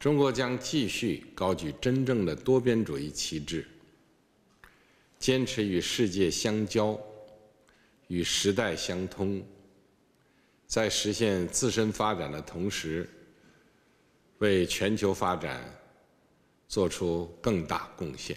中国将继续高举真正的多边主义旗帜，坚持与世界相交，与时代相通，在实现自身发展的同时，为全球发展做出更大贡献。